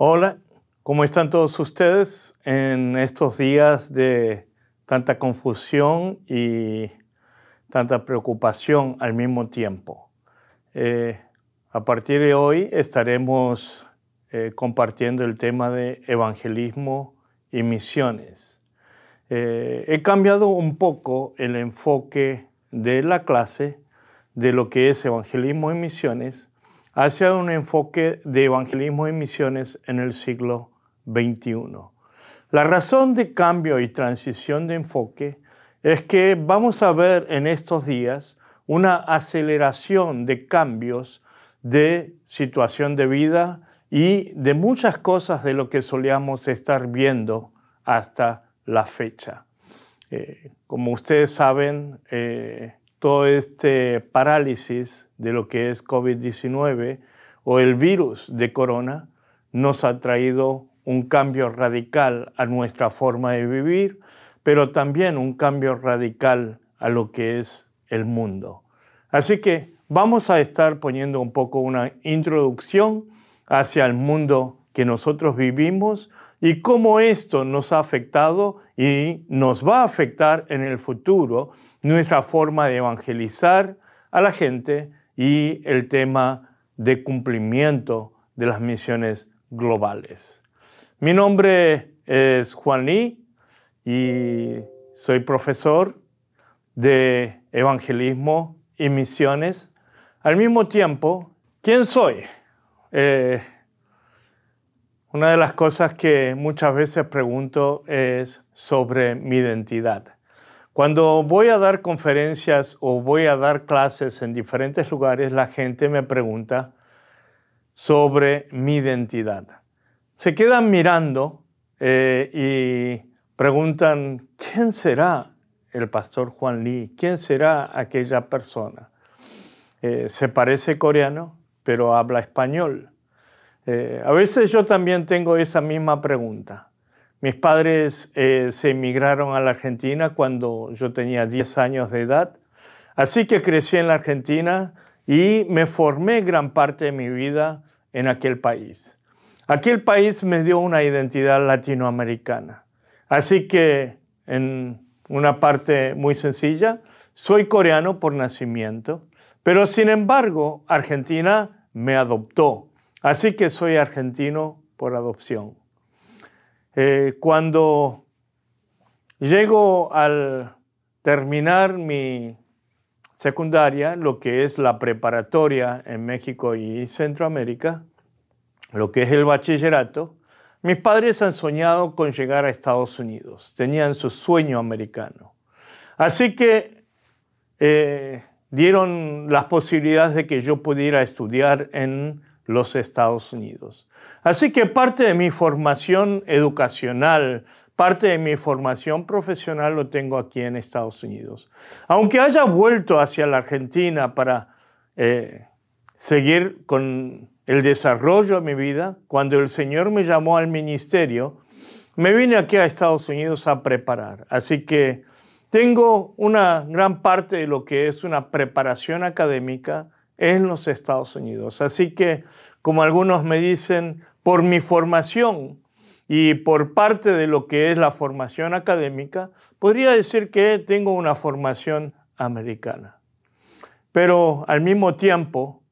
Hola, ¿cómo están todos ustedes en estos días de tanta confusión y tanta preocupación al mismo tiempo? Eh, a partir de hoy estaremos eh, compartiendo el tema de evangelismo y misiones. Eh, he cambiado un poco el enfoque de la clase de lo que es evangelismo y misiones hacia un enfoque de evangelismo y misiones en el siglo XXI. La razón de cambio y transición de enfoque es que vamos a ver en estos días una aceleración de cambios de situación de vida y de muchas cosas de lo que solíamos estar viendo hasta la fecha. Eh, como ustedes saben, eh, todo este parálisis de lo que es COVID-19 o el virus de corona nos ha traído un cambio radical a nuestra forma de vivir, pero también un cambio radical a lo que es el mundo. Así que vamos a estar poniendo un poco una introducción hacia el mundo que nosotros vivimos, y cómo esto nos ha afectado y nos va a afectar en el futuro nuestra forma de evangelizar a la gente y el tema de cumplimiento de las misiones globales. Mi nombre es Juan Lee y soy profesor de evangelismo y misiones. Al mismo tiempo, ¿quién soy? Eh, una de las cosas que muchas veces pregunto es sobre mi identidad. Cuando voy a dar conferencias o voy a dar clases en diferentes lugares, la gente me pregunta sobre mi identidad. Se quedan mirando eh, y preguntan, ¿quién será el pastor Juan Lee? ¿Quién será aquella persona? Eh, se parece coreano, pero habla español. Eh, a veces yo también tengo esa misma pregunta. Mis padres eh, se emigraron a la Argentina cuando yo tenía 10 años de edad, así que crecí en la Argentina y me formé gran parte de mi vida en aquel país. Aquel país me dio una identidad latinoamericana. Así que, en una parte muy sencilla, soy coreano por nacimiento, pero sin embargo, Argentina me adoptó Así que soy argentino por adopción. Eh, cuando llego al terminar mi secundaria, lo que es la preparatoria en México y Centroamérica, lo que es el bachillerato, mis padres han soñado con llegar a Estados Unidos, tenían su sueño americano. Así que eh, dieron las posibilidades de que yo pudiera estudiar en los Estados Unidos. Así que parte de mi formación educacional, parte de mi formación profesional lo tengo aquí en Estados Unidos. Aunque haya vuelto hacia la Argentina para eh, seguir con el desarrollo de mi vida, cuando el Señor me llamó al ministerio, me vine aquí a Estados Unidos a preparar. Así que tengo una gran parte de lo que es una preparación académica, en los Estados Unidos. Así que, como algunos me dicen, por mi formación y por parte de lo que es la formación académica, podría decir que tengo una formación americana. Pero al mismo tiempo,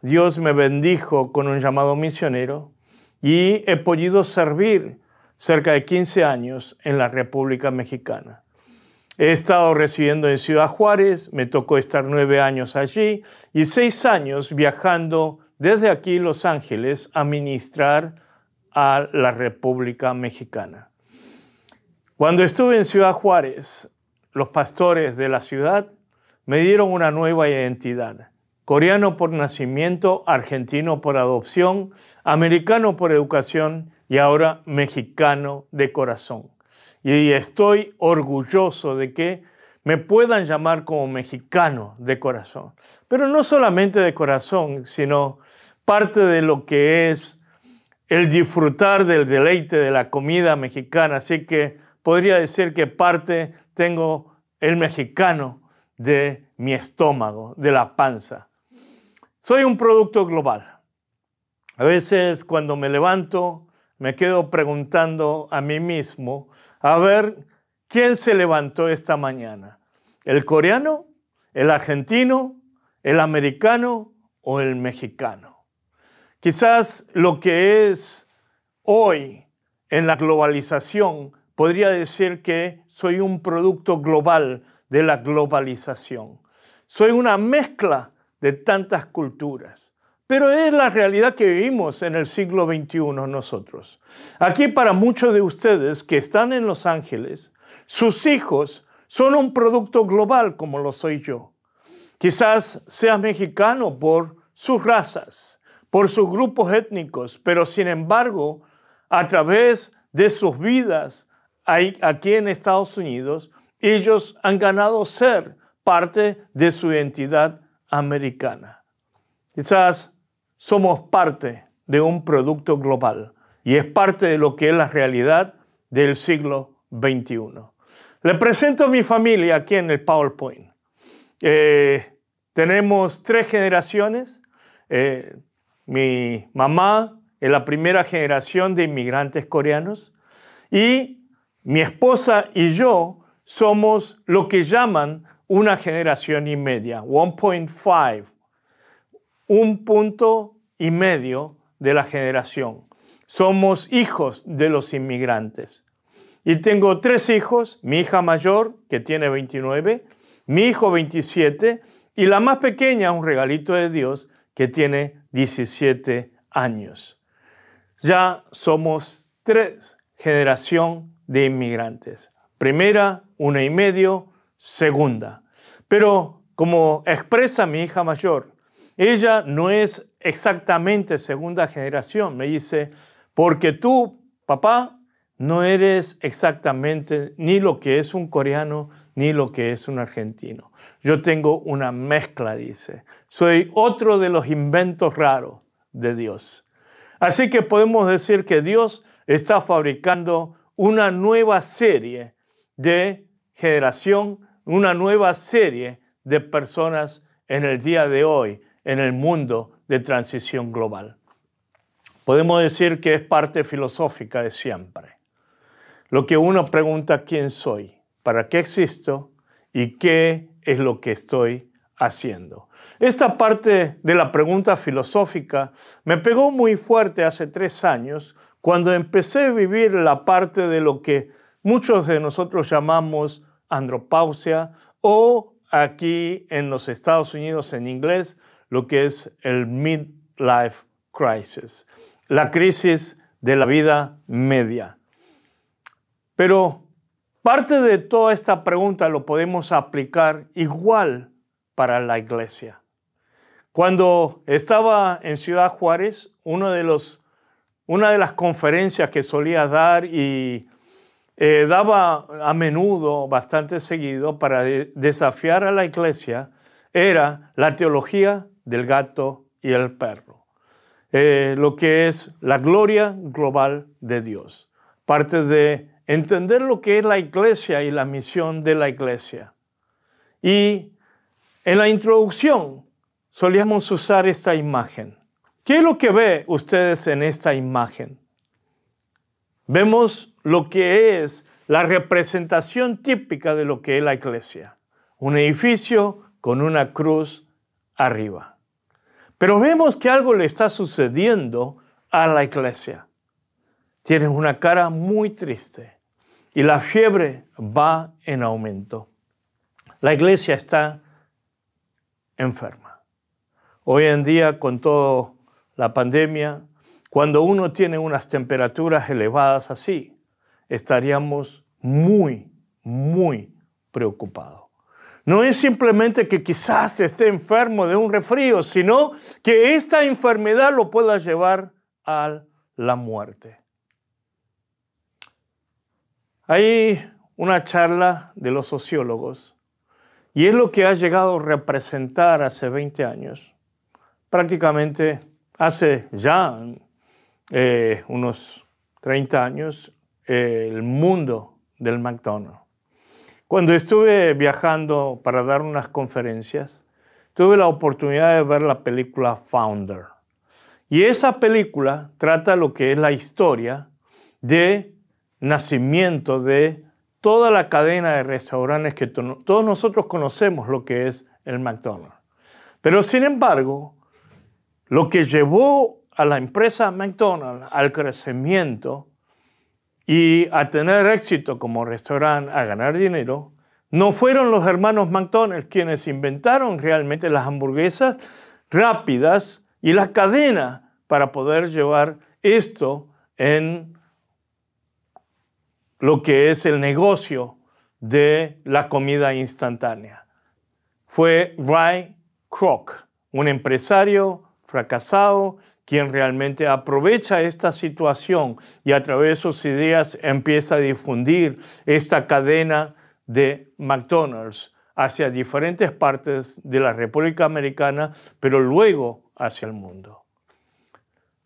Dios me bendijo con un llamado misionero y he podido servir cerca de 15 años en la República Mexicana. He estado residiendo en Ciudad Juárez, me tocó estar nueve años allí y seis años viajando desde aquí, Los Ángeles, a ministrar a la República Mexicana. Cuando estuve en Ciudad Juárez, los pastores de la ciudad me dieron una nueva identidad. Coreano por nacimiento, argentino por adopción, americano por educación y ahora mexicano de corazón y estoy orgulloso de que me puedan llamar como mexicano de corazón. Pero no solamente de corazón, sino parte de lo que es el disfrutar del deleite de la comida mexicana. Así que podría decir que parte tengo el mexicano de mi estómago, de la panza. Soy un producto global. A veces cuando me levanto me quedo preguntando a mí mismo a ver, ¿quién se levantó esta mañana? ¿El coreano? ¿El argentino? ¿El americano? ¿O el mexicano? Quizás lo que es hoy en la globalización podría decir que soy un producto global de la globalización. Soy una mezcla de tantas culturas. Pero es la realidad que vivimos en el siglo XXI nosotros. Aquí para muchos de ustedes que están en Los Ángeles, sus hijos son un producto global como lo soy yo. Quizás sea mexicano por sus razas, por sus grupos étnicos, pero sin embargo, a través de sus vidas aquí en Estados Unidos, ellos han ganado ser parte de su identidad americana. Quizás somos parte de un producto global y es parte de lo que es la realidad del siglo XXI. Le presento a mi familia aquí en el PowerPoint. Eh, tenemos tres generaciones. Eh, mi mamá es la primera generación de inmigrantes coreanos y mi esposa y yo somos lo que llaman una generación y media, 1.5 un punto y medio de la generación. Somos hijos de los inmigrantes. Y tengo tres hijos, mi hija mayor, que tiene 29, mi hijo 27, y la más pequeña, un regalito de Dios, que tiene 17 años. Ya somos tres generación de inmigrantes. Primera, una y medio, segunda. Pero como expresa mi hija mayor, ella no es exactamente segunda generación. Me dice, porque tú, papá, no eres exactamente ni lo que es un coreano ni lo que es un argentino. Yo tengo una mezcla, dice. Soy otro de los inventos raros de Dios. Así que podemos decir que Dios está fabricando una nueva serie de generación, una nueva serie de personas en el día de hoy en el mundo de transición global. Podemos decir que es parte filosófica de siempre. Lo que uno pregunta quién soy, para qué existo y qué es lo que estoy haciendo. Esta parte de la pregunta filosófica me pegó muy fuerte hace tres años cuando empecé a vivir la parte de lo que muchos de nosotros llamamos andropausia o aquí en los Estados Unidos en inglés lo que es el midlife crisis, la crisis de la vida media. Pero parte de toda esta pregunta lo podemos aplicar igual para la iglesia. Cuando estaba en Ciudad Juárez, una de las conferencias que solía dar y eh, daba a menudo, bastante seguido, para desafiar a la iglesia, era la teología del gato y el perro, eh, lo que es la gloria global de Dios, parte de entender lo que es la iglesia y la misión de la iglesia. Y en la introducción solíamos usar esta imagen. ¿Qué es lo que ve ustedes en esta imagen? Vemos lo que es la representación típica de lo que es la iglesia. Un edificio con una cruz arriba. Pero vemos que algo le está sucediendo a la iglesia. Tienen una cara muy triste y la fiebre va en aumento. La iglesia está enferma. Hoy en día, con toda la pandemia, cuando uno tiene unas temperaturas elevadas así, estaríamos muy, muy preocupados. No es simplemente que quizás esté enfermo de un refrío, sino que esta enfermedad lo pueda llevar a la muerte. Hay una charla de los sociólogos y es lo que ha llegado a representar hace 20 años, prácticamente hace ya eh, unos 30 años, el mundo del McDonald's. Cuando estuve viajando para dar unas conferencias, tuve la oportunidad de ver la película Founder. Y esa película trata lo que es la historia de nacimiento de toda la cadena de restaurantes que todos nosotros conocemos lo que es el McDonald's. Pero sin embargo, lo que llevó a la empresa McDonald's al crecimiento y a tener éxito como restaurante, a ganar dinero, no fueron los hermanos McDonald's quienes inventaron realmente las hamburguesas rápidas y la cadena para poder llevar esto en lo que es el negocio de la comida instantánea. Fue Ray Kroc, un empresario fracasado quien realmente aprovecha esta situación y a través de sus ideas empieza a difundir esta cadena de McDonald's hacia diferentes partes de la República Americana, pero luego hacia el mundo.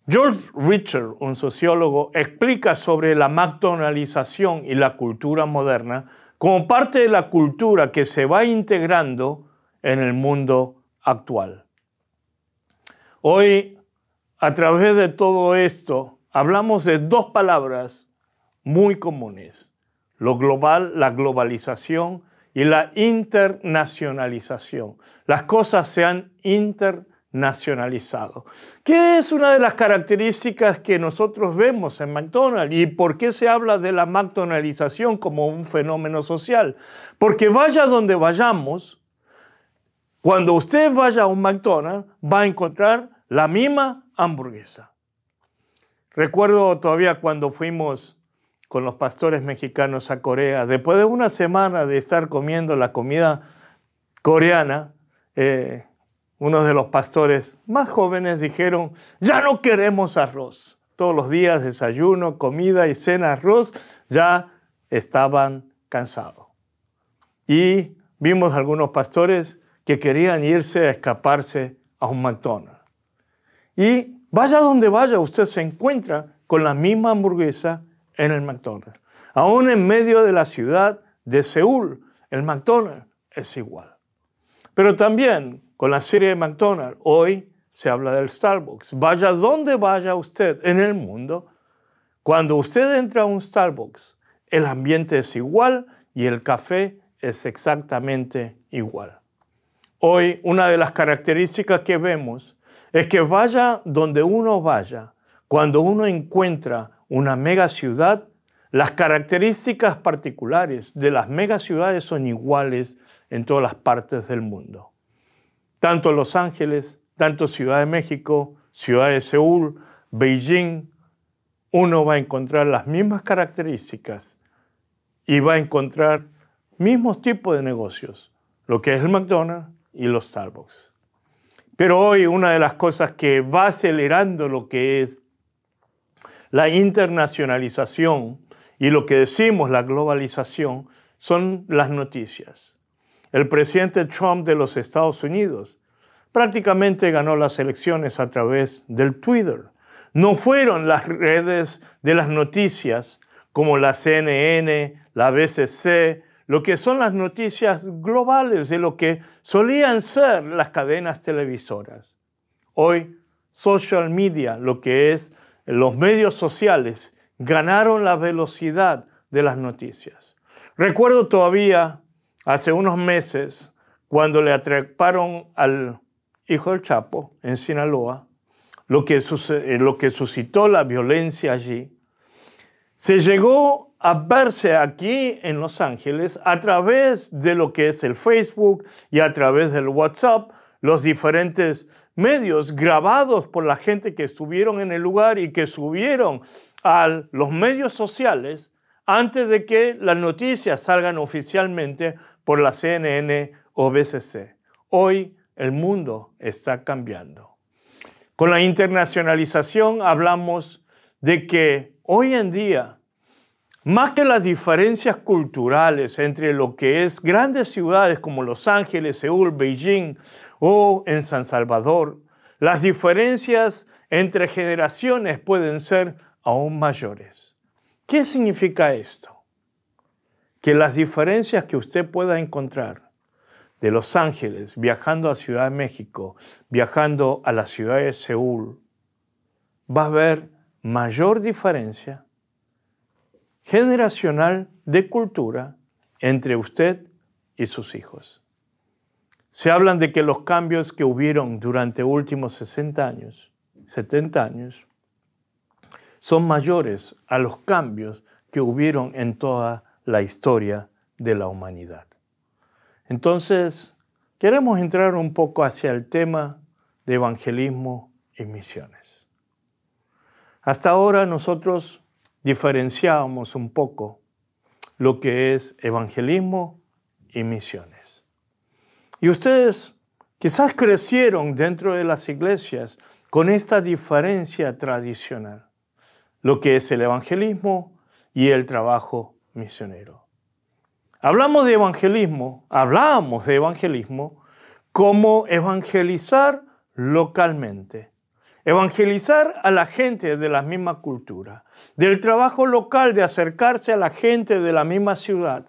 George Richard, un sociólogo, explica sobre la McDonaldización y la cultura moderna como parte de la cultura que se va integrando en el mundo actual. Hoy a través de todo esto, hablamos de dos palabras muy comunes, lo global, la globalización y la internacionalización. Las cosas se han internacionalizado. ¿Qué es una de las características que nosotros vemos en McDonald's y por qué se habla de la McDonaldización como un fenómeno social? Porque vaya donde vayamos, cuando usted vaya a un McDonald's va a encontrar la misma hamburguesa. Recuerdo todavía cuando fuimos con los pastores mexicanos a Corea, después de una semana de estar comiendo la comida coreana, eh, unos de los pastores más jóvenes dijeron, ya no queremos arroz. Todos los días desayuno, comida y cena arroz, ya estaban cansados. Y vimos algunos pastores que querían irse a escaparse a un McDonald's. Y vaya donde vaya, usted se encuentra con la misma hamburguesa en el McDonald's. Aún en medio de la ciudad de Seúl, el McDonald's es igual. Pero también con la serie de McDonald's, hoy se habla del Starbucks. Vaya donde vaya usted en el mundo, cuando usted entra a un Starbucks, el ambiente es igual y el café es exactamente igual. Hoy una de las características que vemos es que vaya donde uno vaya, cuando uno encuentra una mega ciudad, las características particulares de las mega ciudades son iguales en todas las partes del mundo. Tanto Los Ángeles, tanto Ciudad de México, Ciudad de Seúl, Beijing, uno va a encontrar las mismas características y va a encontrar mismos tipos de negocios, lo que es el McDonald's y los Starbucks. Pero hoy una de las cosas que va acelerando lo que es la internacionalización y lo que decimos la globalización son las noticias. El presidente Trump de los Estados Unidos prácticamente ganó las elecciones a través del Twitter. No fueron las redes de las noticias como la CNN, la BCC, lo que son las noticias globales de lo que solían ser las cadenas televisoras. Hoy, social media, lo que es los medios sociales, ganaron la velocidad de las noticias. Recuerdo todavía hace unos meses cuando le atraparon al hijo del Chapo en Sinaloa, lo que, lo que suscitó la violencia allí, se llegó a verse aquí en Los Ángeles a través de lo que es el Facebook y a través del WhatsApp, los diferentes medios grabados por la gente que estuvieron en el lugar y que subieron a los medios sociales antes de que las noticias salgan oficialmente por la CNN o BCC. Hoy el mundo está cambiando. Con la internacionalización hablamos de que hoy en día más que las diferencias culturales entre lo que es grandes ciudades como Los Ángeles, Seúl, Beijing o en San Salvador, las diferencias entre generaciones pueden ser aún mayores. ¿Qué significa esto? Que las diferencias que usted pueda encontrar de Los Ángeles viajando a Ciudad de México, viajando a la ciudad de Seúl, va a haber mayor diferencia generacional de cultura entre usted y sus hijos. Se hablan de que los cambios que hubieron durante últimos 60 años, 70 años, son mayores a los cambios que hubieron en toda la historia de la humanidad. Entonces, queremos entrar un poco hacia el tema de evangelismo y misiones. Hasta ahora nosotros diferenciábamos un poco lo que es evangelismo y misiones. Y ustedes quizás crecieron dentro de las iglesias con esta diferencia tradicional, lo que es el evangelismo y el trabajo misionero. Hablamos de evangelismo, hablamos de evangelismo como evangelizar localmente, Evangelizar a la gente de la misma cultura, del trabajo local de acercarse a la gente de la misma ciudad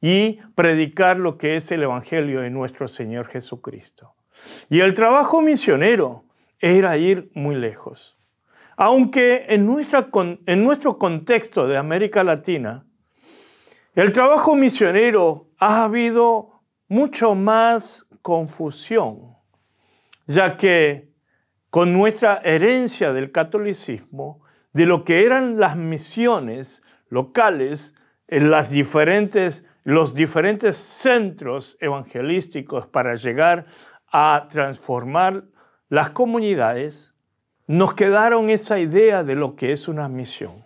y predicar lo que es el Evangelio de nuestro Señor Jesucristo. Y el trabajo misionero era ir muy lejos. Aunque en, nuestra, en nuestro contexto de América Latina, el trabajo misionero ha habido mucho más confusión, ya que con nuestra herencia del catolicismo, de lo que eran las misiones locales en las diferentes, los diferentes centros evangelísticos para llegar a transformar las comunidades, nos quedaron esa idea de lo que es una misión.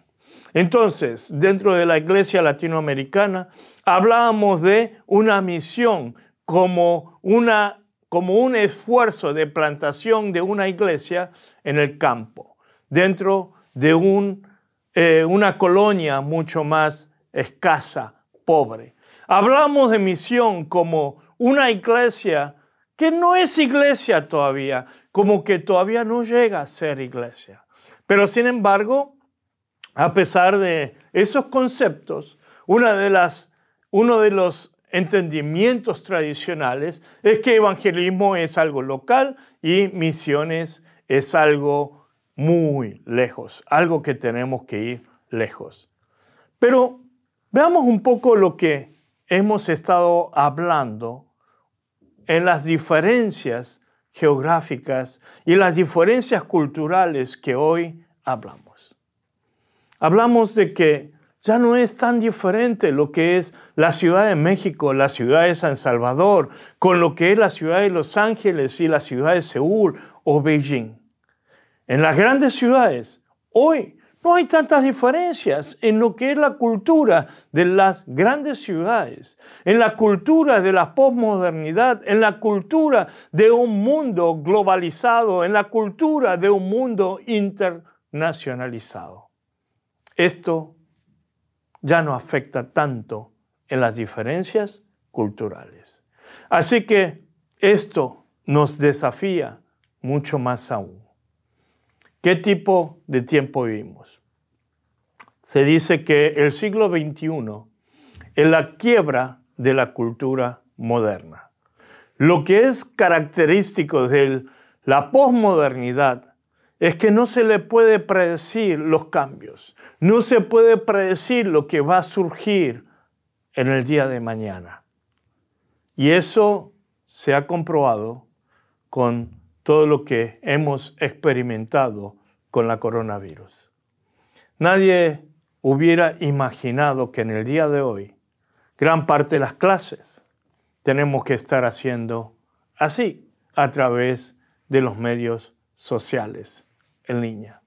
Entonces, dentro de la iglesia latinoamericana, hablábamos de una misión como una como un esfuerzo de plantación de una iglesia en el campo, dentro de un, eh, una colonia mucho más escasa, pobre. Hablamos de misión como una iglesia que no es iglesia todavía, como que todavía no llega a ser iglesia. Pero sin embargo, a pesar de esos conceptos, una de las, uno de los entendimientos tradicionales es que evangelismo es algo local y misiones es algo muy lejos, algo que tenemos que ir lejos. Pero veamos un poco lo que hemos estado hablando en las diferencias geográficas y las diferencias culturales que hoy hablamos. Hablamos de que ya no es tan diferente lo que es la Ciudad de México, la Ciudad de San Salvador, con lo que es la Ciudad de Los Ángeles y la Ciudad de Seúl o Beijing. En las grandes ciudades, hoy no hay tantas diferencias en lo que es la cultura de las grandes ciudades, en la cultura de la postmodernidad, en la cultura de un mundo globalizado, en la cultura de un mundo internacionalizado. Esto ya no afecta tanto en las diferencias culturales. Así que esto nos desafía mucho más aún. ¿Qué tipo de tiempo vivimos? Se dice que el siglo XXI es la quiebra de la cultura moderna. Lo que es característico de la posmodernidad es que no se le puede predecir los cambios, no se puede predecir lo que va a surgir en el día de mañana. Y eso se ha comprobado con todo lo que hemos experimentado con la coronavirus. Nadie hubiera imaginado que en el día de hoy gran parte de las clases tenemos que estar haciendo así, a través de los medios sociales en línea.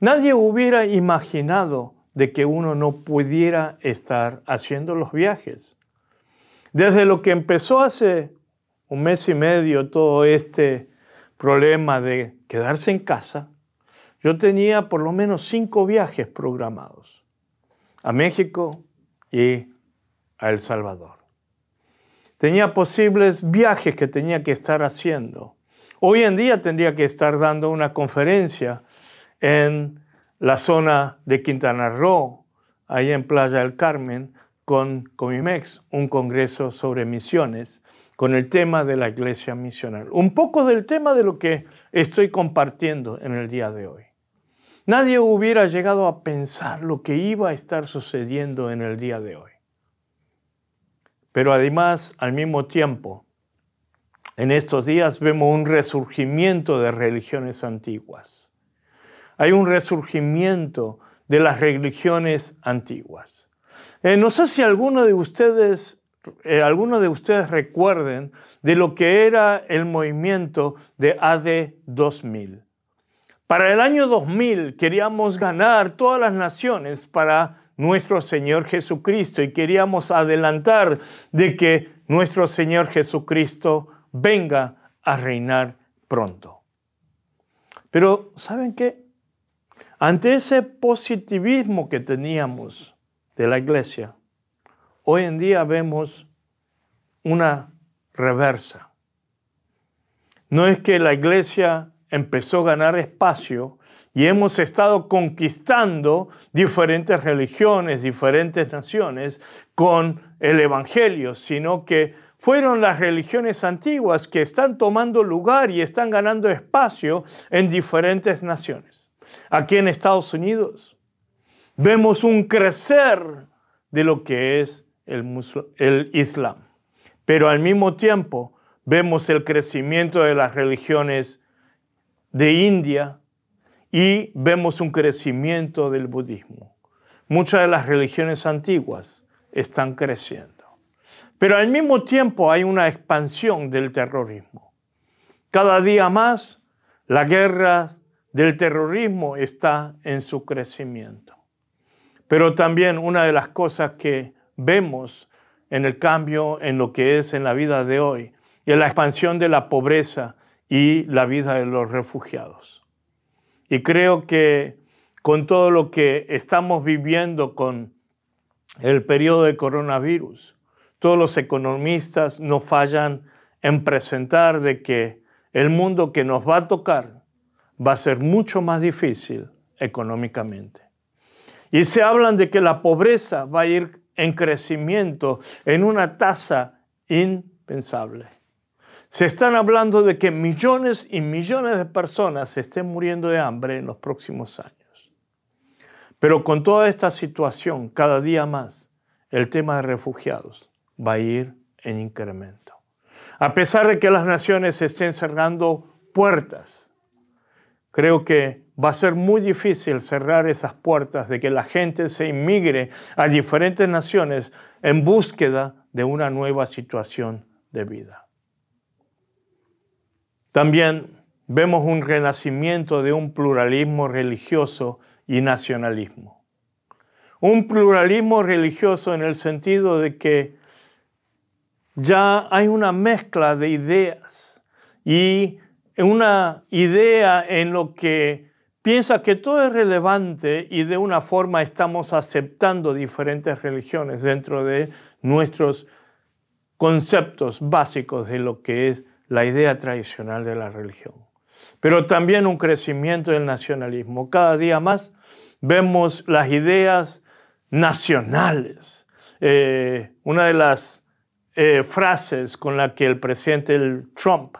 Nadie hubiera imaginado de que uno no pudiera estar haciendo los viajes. Desde lo que empezó hace un mes y medio todo este problema de quedarse en casa, yo tenía por lo menos cinco viajes programados a México y a El Salvador. Tenía posibles viajes que tenía que estar haciendo Hoy en día tendría que estar dando una conferencia en la zona de Quintana Roo, ahí en Playa del Carmen, con Comimex, un congreso sobre misiones, con el tema de la iglesia misional. Un poco del tema de lo que estoy compartiendo en el día de hoy. Nadie hubiera llegado a pensar lo que iba a estar sucediendo en el día de hoy. Pero además, al mismo tiempo, en estos días vemos un resurgimiento de religiones antiguas. Hay un resurgimiento de las religiones antiguas. Eh, no sé si alguno de ustedes, eh, de ustedes recuerden de lo que era el movimiento de AD 2000. Para el año 2000 queríamos ganar todas las naciones para nuestro Señor Jesucristo y queríamos adelantar de que nuestro Señor Jesucristo venga a reinar pronto. Pero ¿saben qué? Ante ese positivismo que teníamos de la iglesia, hoy en día vemos una reversa. No es que la iglesia empezó a ganar espacio y hemos estado conquistando diferentes religiones, diferentes naciones con el Evangelio, sino que fueron las religiones antiguas que están tomando lugar y están ganando espacio en diferentes naciones. Aquí en Estados Unidos vemos un crecer de lo que es el, el Islam, pero al mismo tiempo vemos el crecimiento de las religiones de India y vemos un crecimiento del budismo. Muchas de las religiones antiguas están creciendo. Pero al mismo tiempo hay una expansión del terrorismo. Cada día más la guerra del terrorismo está en su crecimiento. Pero también una de las cosas que vemos en el cambio en lo que es en la vida de hoy es la expansión de la pobreza y la vida de los refugiados. Y creo que con todo lo que estamos viviendo con el periodo de coronavirus, todos los economistas no fallan en presentar de que el mundo que nos va a tocar va a ser mucho más difícil económicamente. Y se hablan de que la pobreza va a ir en crecimiento en una tasa impensable. Se están hablando de que millones y millones de personas se estén muriendo de hambre en los próximos años. Pero con toda esta situación, cada día más, el tema de refugiados va a ir en incremento. A pesar de que las naciones estén cerrando puertas, creo que va a ser muy difícil cerrar esas puertas de que la gente se inmigre a diferentes naciones en búsqueda de una nueva situación de vida. También vemos un renacimiento de un pluralismo religioso y nacionalismo. Un pluralismo religioso en el sentido de que ya hay una mezcla de ideas y una idea en lo que piensa que todo es relevante y de una forma estamos aceptando diferentes religiones dentro de nuestros conceptos básicos de lo que es la idea tradicional de la religión. Pero también un crecimiento del nacionalismo. Cada día más vemos las ideas nacionales. Eh, una de las eh, frases con las que el presidente Trump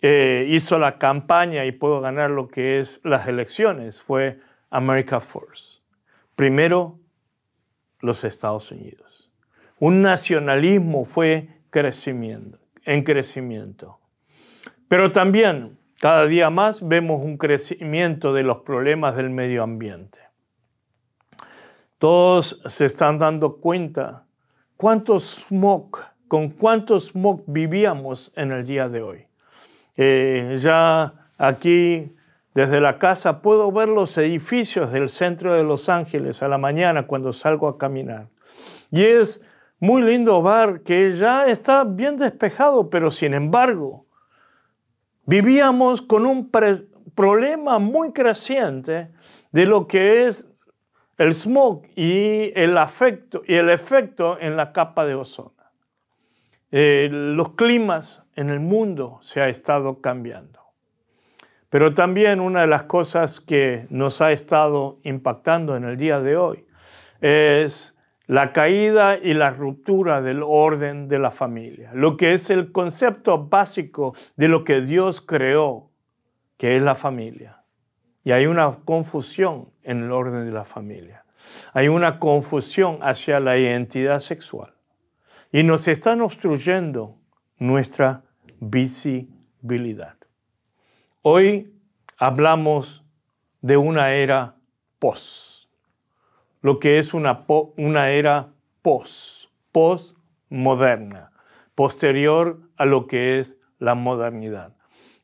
eh, hizo la campaña y pudo ganar lo que es las elecciones fue America First. Primero, los Estados Unidos. Un nacionalismo fue crecimiento, en crecimiento. Pero también cada día más vemos un crecimiento de los problemas del medio ambiente. Todos se están dando cuenta cuánto smog con cuánto smog vivíamos en el día de hoy. Eh, ya aquí desde la casa puedo ver los edificios del centro de Los Ángeles a la mañana cuando salgo a caminar. Y es muy lindo ver que ya está bien despejado, pero sin embargo, vivíamos con un problema muy creciente de lo que es el smog y el, afecto, y el efecto en la capa de ozono. Eh, los climas en el mundo se ha estado cambiando. Pero también una de las cosas que nos ha estado impactando en el día de hoy es la caída y la ruptura del orden de la familia, lo que es el concepto básico de lo que Dios creó, que es la familia. Y hay una confusión en el orden de la familia. Hay una confusión hacia la identidad sexual y nos están obstruyendo nuestra visibilidad. Hoy hablamos de una era pos, lo que es una, era pos, posmoderna, posterior a lo que es la modernidad.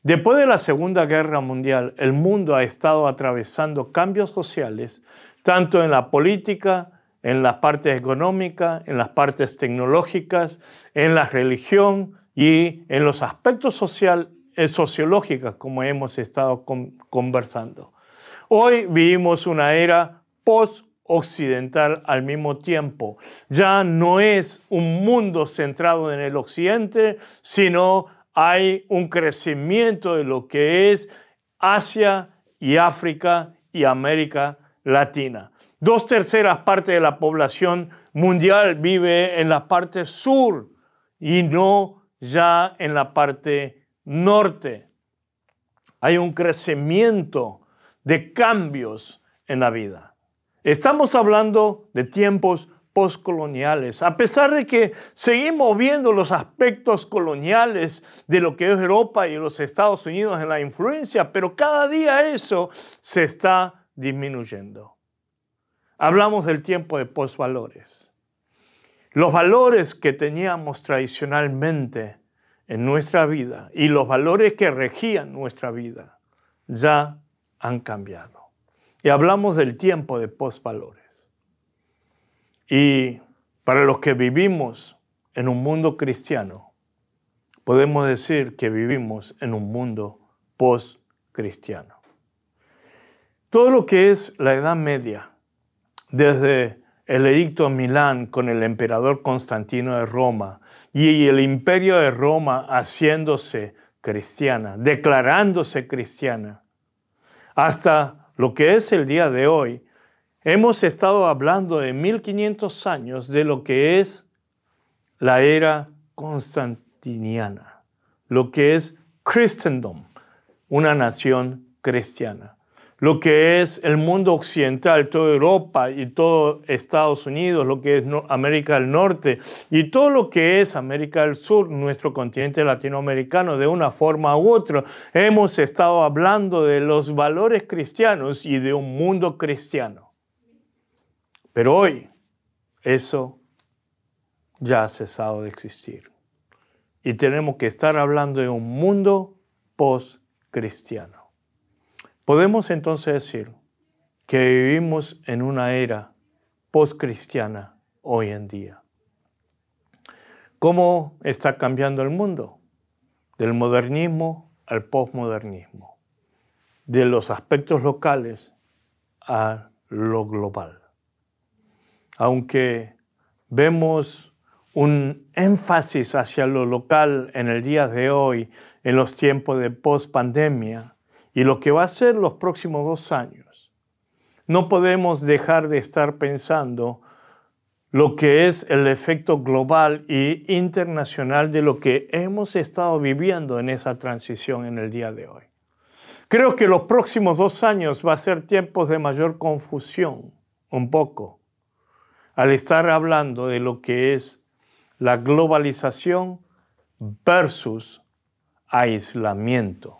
Después de la Segunda Guerra Mundial, el mundo ha estado atravesando cambios sociales, tanto en la política, en las partes económicas, en las partes tecnológicas, en la religión y en los aspectos eh, sociológicos, como hemos estado conversando. Hoy vivimos una era post-occidental al mismo tiempo. Ya no es un mundo centrado en el occidente, sino hay un crecimiento de lo que es Asia y África y América Latina. Dos terceras partes de la población mundial vive en la parte sur y no ya en la parte norte. Hay un crecimiento de cambios en la vida. Estamos hablando de tiempos postcoloniales. A pesar de que seguimos viendo los aspectos coloniales de lo que es Europa y los Estados Unidos en la influencia, pero cada día eso se está disminuyendo. Hablamos del tiempo de posvalores. Los valores que teníamos tradicionalmente en nuestra vida y los valores que regían nuestra vida ya han cambiado. Y hablamos del tiempo de posvalores. Y para los que vivimos en un mundo cristiano, podemos decir que vivimos en un mundo poscristiano. Todo lo que es la Edad Media desde el edicto de Milán con el emperador Constantino de Roma y el imperio de Roma haciéndose cristiana, declarándose cristiana, hasta lo que es el día de hoy, hemos estado hablando de 1500 años de lo que es la era constantiniana, lo que es Christendom, una nación cristiana lo que es el mundo occidental, toda Europa y todo Estados Unidos, lo que es América del Norte y todo lo que es América del Sur, nuestro continente latinoamericano, de una forma u otra. Hemos estado hablando de los valores cristianos y de un mundo cristiano. Pero hoy eso ya ha cesado de existir. Y tenemos que estar hablando de un mundo post-cristiano. Podemos entonces decir que vivimos en una era postcristiana hoy en día. ¿Cómo está cambiando el mundo? Del modernismo al postmodernismo. de los aspectos locales a lo global. Aunque vemos un énfasis hacia lo local en el día de hoy, en los tiempos de post-pandemia, y lo que va a ser los próximos dos años. No podemos dejar de estar pensando lo que es el efecto global e internacional de lo que hemos estado viviendo en esa transición en el día de hoy. Creo que los próximos dos años va a ser tiempos de mayor confusión, un poco, al estar hablando de lo que es la globalización versus aislamiento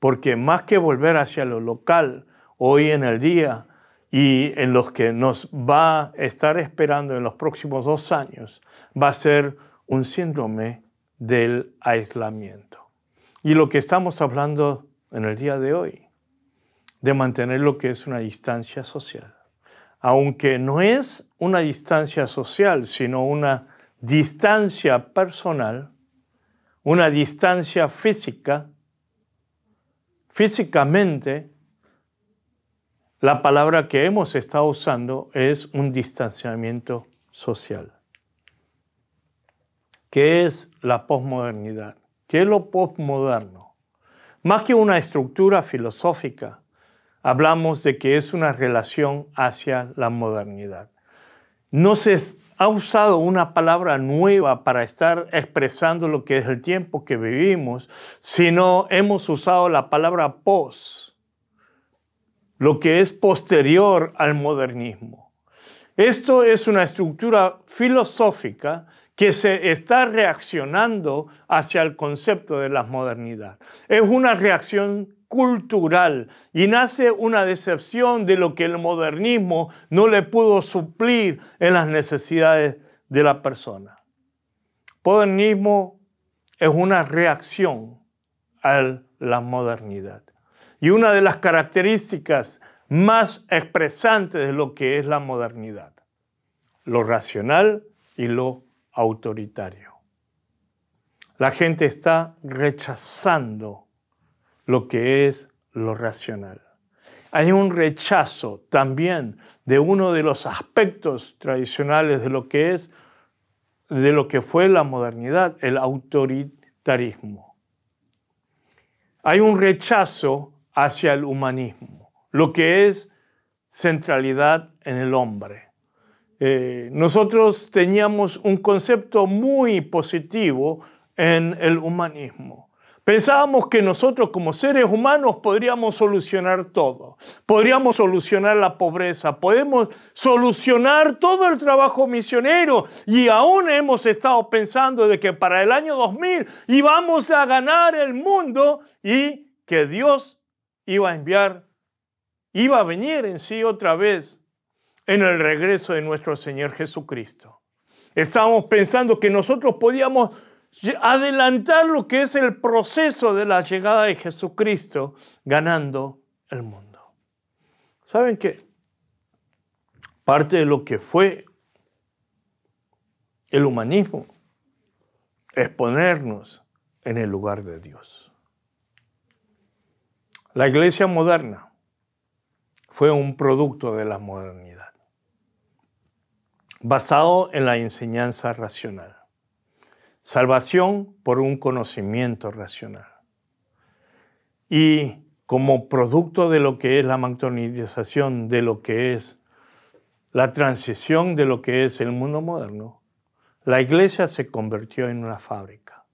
porque más que volver hacia lo local hoy en el día y en los que nos va a estar esperando en los próximos dos años, va a ser un síndrome del aislamiento. Y lo que estamos hablando en el día de hoy, de mantener lo que es una distancia social, aunque no es una distancia social, sino una distancia personal, una distancia física, físicamente, la palabra que hemos estado usando es un distanciamiento social. ¿Qué es la posmodernidad? ¿Qué es lo posmoderno? Más que una estructura filosófica, hablamos de que es una relación hacia la modernidad. No se ha usado una palabra nueva para estar expresando lo que es el tiempo que vivimos, sino hemos usado la palabra pos, lo que es posterior al modernismo. Esto es una estructura filosófica que se está reaccionando hacia el concepto de la modernidad. Es una reacción cultural y nace una decepción de lo que el modernismo no le pudo suplir en las necesidades de la persona. Modernismo es una reacción a la modernidad y una de las características más expresantes de lo que es la modernidad, lo racional y lo autoritario. La gente está rechazando lo que es lo racional. Hay un rechazo también de uno de los aspectos tradicionales de lo que es de lo que fue la modernidad, el autoritarismo. Hay un rechazo hacia el humanismo, lo que es centralidad en el hombre. Eh, nosotros teníamos un concepto muy positivo en el humanismo. Pensábamos que nosotros como seres humanos podríamos solucionar todo. Podríamos solucionar la pobreza, podemos solucionar todo el trabajo misionero y aún hemos estado pensando de que para el año 2000 íbamos a ganar el mundo y que Dios iba a enviar, iba a venir en sí otra vez en el regreso de nuestro Señor Jesucristo. Estábamos pensando que nosotros podíamos adelantar lo que es el proceso de la llegada de Jesucristo ganando el mundo. ¿Saben qué? Parte de lo que fue el humanismo es ponernos en el lugar de Dios. La iglesia moderna fue un producto de la modernidad, basado en la enseñanza racional. Salvación por un conocimiento racional. Y como producto de lo que es la manctonización, de lo que es la transición de lo que es el mundo moderno, la iglesia se convirtió en una fábrica.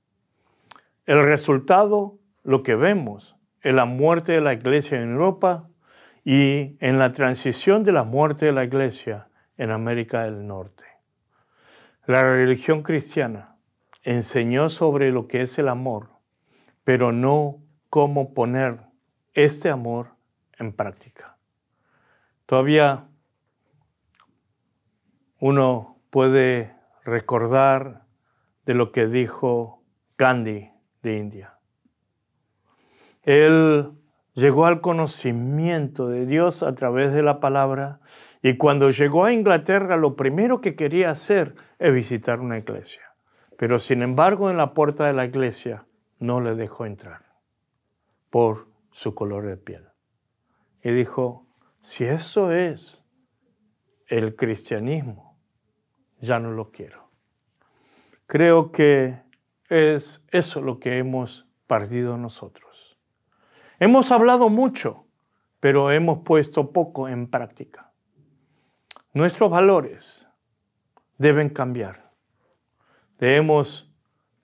El resultado, lo que vemos, es la muerte de la iglesia en Europa y en la transición de la muerte de la iglesia en América del Norte. La religión cristiana enseñó sobre lo que es el amor, pero no cómo poner este amor en práctica. Todavía uno puede recordar de lo que dijo Gandhi de India. Él llegó al conocimiento de Dios a través de la palabra y cuando llegó a Inglaterra lo primero que quería hacer es visitar una iglesia. Pero sin embargo en la puerta de la iglesia no le dejó entrar por su color de piel. Y dijo, si eso es el cristianismo, ya no lo quiero. Creo que es eso lo que hemos perdido nosotros. Hemos hablado mucho, pero hemos puesto poco en práctica. Nuestros valores deben cambiar. Debemos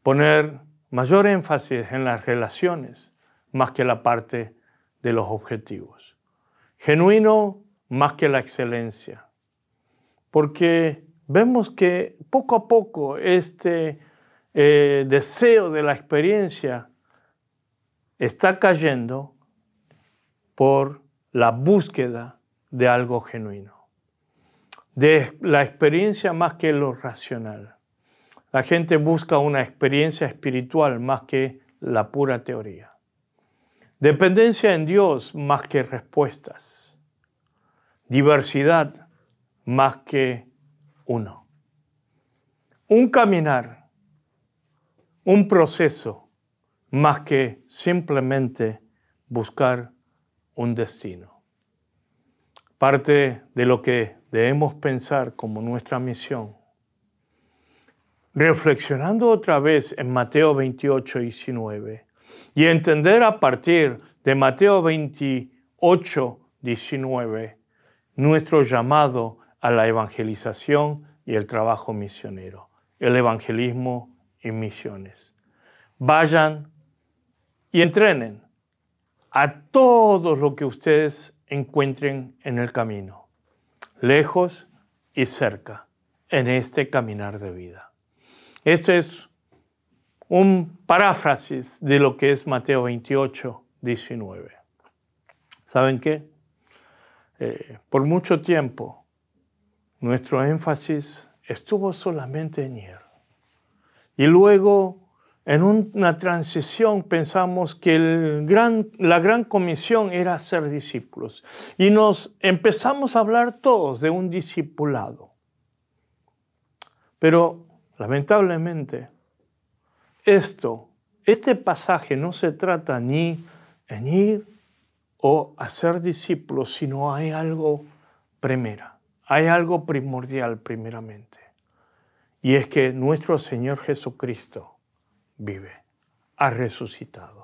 poner mayor énfasis en las relaciones más que la parte de los objetivos. Genuino más que la excelencia. Porque vemos que poco a poco este eh, deseo de la experiencia está cayendo por la búsqueda de algo genuino, de la experiencia más que lo racional. La gente busca una experiencia espiritual más que la pura teoría. Dependencia en Dios más que respuestas. Diversidad más que uno. Un caminar, un proceso más que simplemente buscar un destino. Parte de lo que debemos pensar como nuestra misión reflexionando otra vez en Mateo 28, 19 y entender a partir de Mateo 28, 19 nuestro llamado a la evangelización y el trabajo misionero, el evangelismo y misiones. Vayan y entrenen a todos lo que ustedes encuentren en el camino, lejos y cerca, en este caminar de vida. Este es un paráfrasis de lo que es Mateo 28, 19. ¿Saben qué? Eh, por mucho tiempo nuestro énfasis estuvo solamente en ir Y luego, en una transición, pensamos que el gran, la gran comisión era ser discípulos. Y nos empezamos a hablar todos de un discipulado. Pero Lamentablemente, esto, este pasaje no se trata ni en ir o hacer discípulos, sino hay algo primera, hay algo primordial primeramente. Y es que nuestro Señor Jesucristo vive, ha resucitado.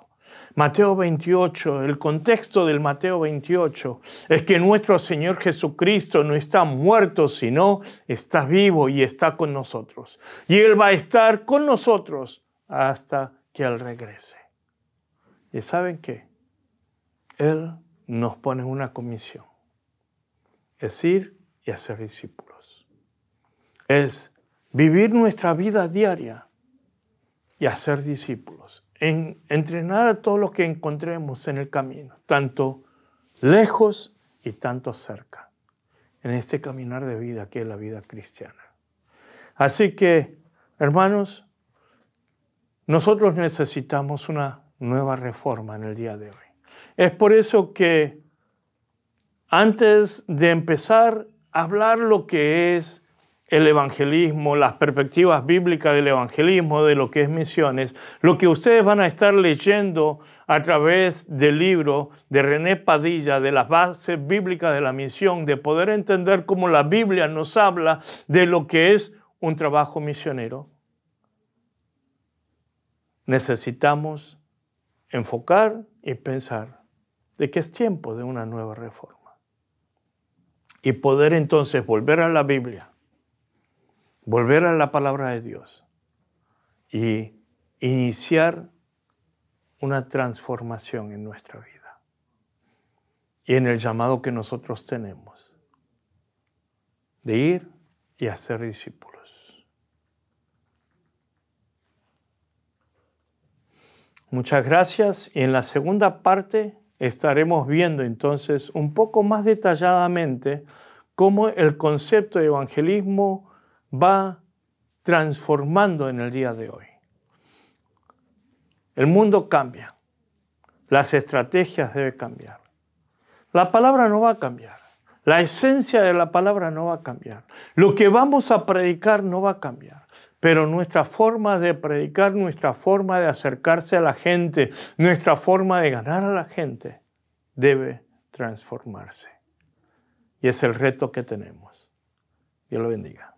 Mateo 28, el contexto del Mateo 28 es que nuestro Señor Jesucristo no está muerto, sino está vivo y está con nosotros. Y Él va a estar con nosotros hasta que Él regrese. ¿Y saben qué? Él nos pone una comisión. Es ir y hacer discípulos. Es vivir nuestra vida diaria y hacer discípulos en entrenar a todos los que encontremos en el camino, tanto lejos y tanto cerca, en este caminar de vida que es la vida cristiana. Así que, hermanos, nosotros necesitamos una nueva reforma en el día de hoy. Es por eso que antes de empezar a hablar lo que es el evangelismo, las perspectivas bíblicas del evangelismo, de lo que es misiones, lo que ustedes van a estar leyendo a través del libro de René Padilla, de las bases bíblicas de la misión, de poder entender cómo la Biblia nos habla de lo que es un trabajo misionero. Necesitamos enfocar y pensar de que es tiempo de una nueva reforma y poder entonces volver a la Biblia volver a la palabra de Dios y iniciar una transformación en nuestra vida y en el llamado que nosotros tenemos de ir y hacer discípulos. Muchas gracias y en la segunda parte estaremos viendo entonces un poco más detalladamente cómo el concepto de evangelismo va transformando en el día de hoy. El mundo cambia, las estrategias deben cambiar. La palabra no va a cambiar, la esencia de la palabra no va a cambiar, lo que vamos a predicar no va a cambiar pero nuestra forma de predicar, nuestra forma de acercarse a la gente, nuestra forma de ganar a la gente, debe transformarse. Y es el reto que tenemos. Dios lo bendiga.